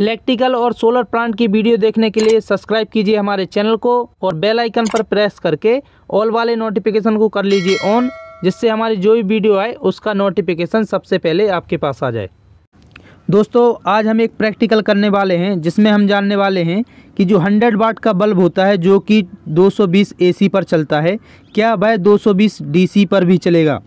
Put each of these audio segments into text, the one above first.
electrical और solar plant की video देखने के लिए सब्सक्राइब कीजिए हमारे चैनल को और बेल आइकन पर प्रेस करके ऑल वाले नोटिफिकेशन को कर लीजिए ऑन जिससे हमारी जो भी वीडियो आए उसका नोटिफिकेशन सबसे पहले आपके पास आ जाए दोस्तों आज हम एक प्रैक्टिकल करने वाले हैं जिसमें हम जानने वाले हैं कि जो 100 वाट का बल्ब होता है जो कि 220 एसी पर चलता है क्या वह 220 डीसी पर भी चलेगा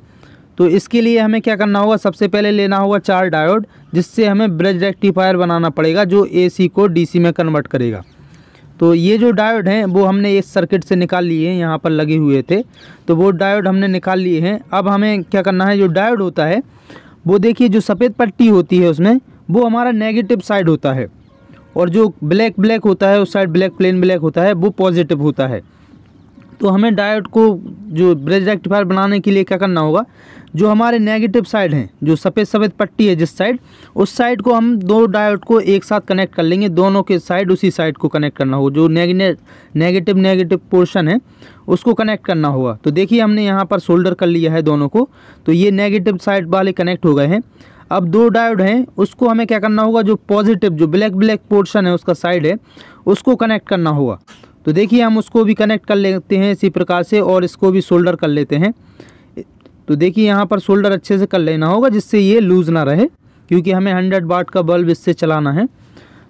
तो इसके लिए हमें क्या करना होगा सबसे पहले लेना होगा चार डायोड जिससे हमें ब्रज रेक्टिफायर बनाना पड़ेगा जो एसी को डीसी में कन्वर्ट करेगा तो ये जो डायोड हैं वो हमने इस सर्किट से निकाल लिए हैं यहाँ पर लगे हुए थे तो वो डायोड हमने निकाल लिए हैं अब हमें क्या करना है जो डायोड होता है वो देखिए जो सफ़ेद पट्टी होती है उसमें वो हमारा नेगेटिव साइड होता है और जो ब्लैक ब्लैक होता है उस साइड ब्लैक प्लेन ब्लैक होता है वो पॉजिटिव होता है तो हमें डायोड को जो ब्रेज रेक्टिफायर बनाने के लिए क्या करना होगा जो हमारे नेगेटिव साइड हैं जो सफ़ेद सफ़ेद पट्टी है जिस साइड उस साइड को हम दो डायोड को एक साथ कनेक्ट कर लेंगे दोनों के साइड उसी साइड को कनेक्ट करना होगा जो नेगेटिव नेगेटिव पोर्शन है उसको कनेक्ट करना होगा तो देखिए हमने यहाँ पर सोल्डर कर लिया है दोनों को तो ये नेगेटिव साइड वाले कनेक्ट हो गए हैं अब दो डायोड हैं उसको हमें क्या करना होगा जो पॉजिटिव जो ब्लैक ब्लैक पोर्शन है उसका साइड है उसको कनेक्ट करना होगा तो देखिए हम उसको भी कनेक्ट कर लेते हैं इसी प्रकार से और इसको भी शोल्डर कर लेते हैं तो देखिए यहाँ पर शोल्डर अच्छे से कर लेना होगा जिससे ये लूज़ ना रहे क्योंकि हमें हंड्रेड वाट का बल्ब इससे चलाना है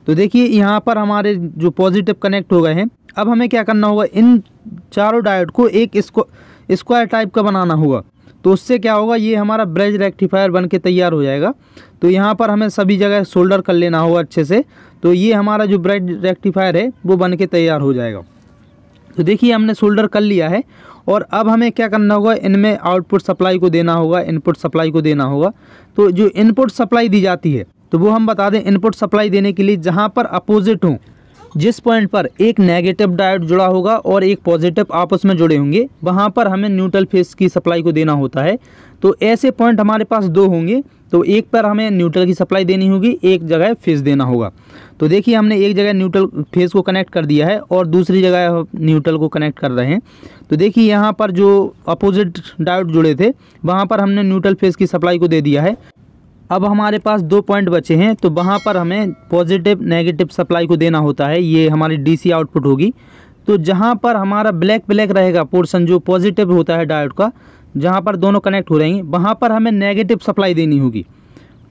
तो देखिए यहाँ पर हमारे जो पॉजिटिव कनेक्ट हो गए हैं अब हमें क्या करना होगा इन चारों डायोड को एक स्क्वायर टाइप का बनाना होगा तो उससे क्या होगा ये हमारा ब्रेज रेक्टिफायर बन के तैयार हो जाएगा तो यहाँ पर हमें सभी जगह शोल्डर कर लेना होगा अच्छे से तो ये हमारा जो ब्रेज रेक्टिफायर है वो बन के तैयार हो जाएगा तो देखिए हमने शोल्डर कर लिया है और अब हमें क्या करना होगा इनमें आउटपुट सप्लाई को देना होगा इनपुट सप्लाई को देना होगा तो जो इनपुट सप्लाई दी जाती है तो वो हम बता दें इनपुट सप्लाई देने के लिए जहाँ पर अपोजिट हों जिस पॉइंट पर एक नेगेटिव डायोड जुड़ा होगा और एक पॉजिटिव आपस में जुड़े होंगे वहाँ पर हमें न्यूट्रल फेस की सप्लाई को देना होता है तो ऐसे पॉइंट हमारे पास दो होंगे तो एक पर हमें न्यूट्रल की सप्लाई देनी होगी एक जगह फेस देना होगा तो देखिए हमने एक जगह न्यूट्रल फेस को कनेक्ट कर दिया है और दूसरी जगह न्यूट्रल को कनेक्ट कर रहे हैं तो देखिए यहाँ पर जो अपोजिट डायोड जुड़े थे वहाँ पर हमने न्यूट्रल फेस की सप्लाई को दे दिया है अब हमारे पास दो पॉइंट बचे हैं तो वहाँ पर हमें पॉजिटिव नेगेटिव सप्लाई को देना होता है ये हमारी डीसी आउटपुट होगी तो जहाँ पर हमारा ब्लैक ब्लैक रहेगा पोर्सन जो पॉजिटिव होता है डायोड का जहाँ पर दोनों कनेक्ट हो रही हैं वहाँ पर हमें नेगेटिव सप्लाई देनी होगी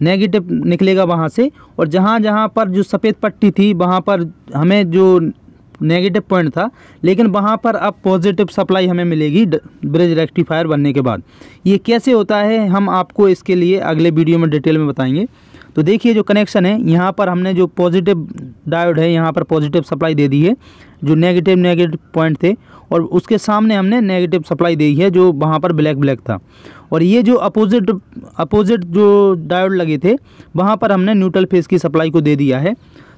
नेगेटिव निकलेगा वहाँ से और जहाँ जहाँ पर जो सफ़ेद पट्टी थी वहाँ पर हमें जो नेगेटिव पॉइंट था लेकिन वहाँ पर अब पॉजिटिव सप्लाई हमें मिलेगी ब्रिज रेक्टिफायर बनने के बाद ये कैसे होता है हम आपको इसके लिए अगले वीडियो में डिटेल में बताएंगे तो देखिए जो कनेक्शन है यहाँ पर हमने जो पॉजिटिव डायोड है यहाँ पर पॉजिटिव सप्लाई दे दी है जो नेगेटिव नेगेटिव पॉइंट थे और उसके सामने हमने नेगेटिव सप्लाई दी है जो वहाँ पर ब्लैक ब्लैक था और ये जो अपोजिट अपोजिट जो डायोड लगे थे वहाँ पर हमने न्यूट्रल फेस की सप्लाई को दे दिया है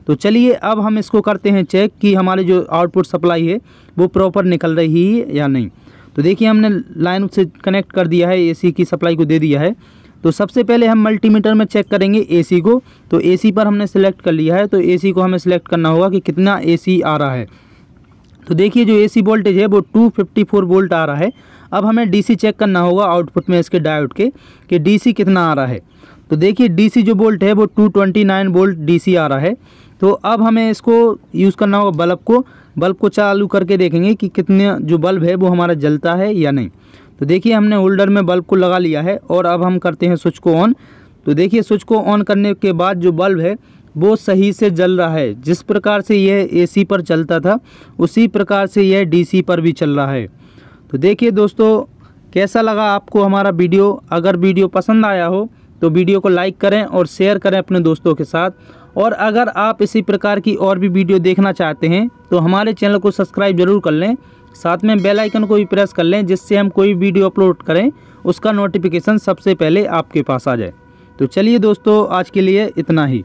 तो चलिए अब हम इसको करते हैं चेक कि हमारी जो आउटपुट सप्लाई है वो प्रॉपर निकल रही है या नहीं तो देखिए हमने लाइन से कनेक्ट कर दिया है एसी की सप्लाई को दे दिया है तो सबसे पहले हम मल्टीमीटर में चेक करेंगे एसी को तो एसी पर हमने सेलेक्ट कर लिया है तो एसी को हमें सेलेक्ट करना होगा कि कितना एसी आ रहा है तो देखिए जो एसी वोल्टेज है वो 254 वोल्ट आ रहा है अब हमें डीसी चेक करना होगा आउटपुट में इसके डायोड के कि डी कितना आ रहा है तो देखिए डी जो वोल्ट है वो 229 वोल्ट डी आ रहा है तो अब हमें इसको यूज़ करना होगा बल्ब को बल्ब को चालू करके देखेंगे कि कितने जो बल्ब है वो हमारा जलता है या नहीं तो देखिए हमने होल्डर में बल्ब को लगा लिया है और अब हम करते हैं स्विच को ऑन तो देखिए स्विच को ऑन करने के बाद जो बल्ब है वो सही से जल रहा है जिस प्रकार से यह एसी पर चलता था उसी प्रकार से यह डीसी पर भी चल रहा है तो देखिए दोस्तों कैसा लगा आपको हमारा वीडियो अगर वीडियो पसंद आया हो तो वीडियो को लाइक करें और शेयर करें अपने दोस्तों के साथ और अगर आप इसी प्रकार की और भी वीडियो देखना चाहते हैं तो हमारे चैनल को सब्सक्राइब जरूर कर लें साथ में बेल आइकन को भी प्रेस कर लें जिससे हम कोई वीडियो अपलोड करें उसका नोटिफिकेशन सबसे पहले आपके पास आ जाए तो चलिए दोस्तों आज के लिए इतना ही